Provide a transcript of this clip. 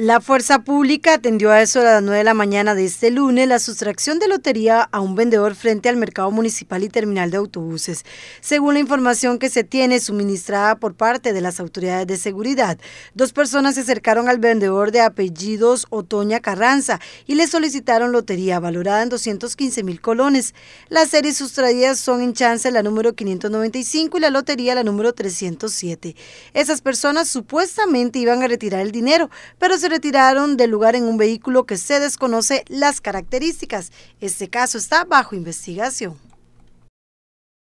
La Fuerza Pública atendió a eso a las 9 de la mañana de este lunes la sustracción de lotería a un vendedor frente al mercado municipal y terminal de autobuses. Según la información que se tiene suministrada por parte de las autoridades de seguridad, dos personas se acercaron al vendedor de apellidos Otoña Carranza y le solicitaron lotería valorada en 215 mil colones. Las series sustraídas son en chance la número 595 y la lotería la número 307. Esas personas supuestamente iban a retirar el dinero, pero se retiraron del lugar en un vehículo que se desconoce las características. Este caso está bajo investigación.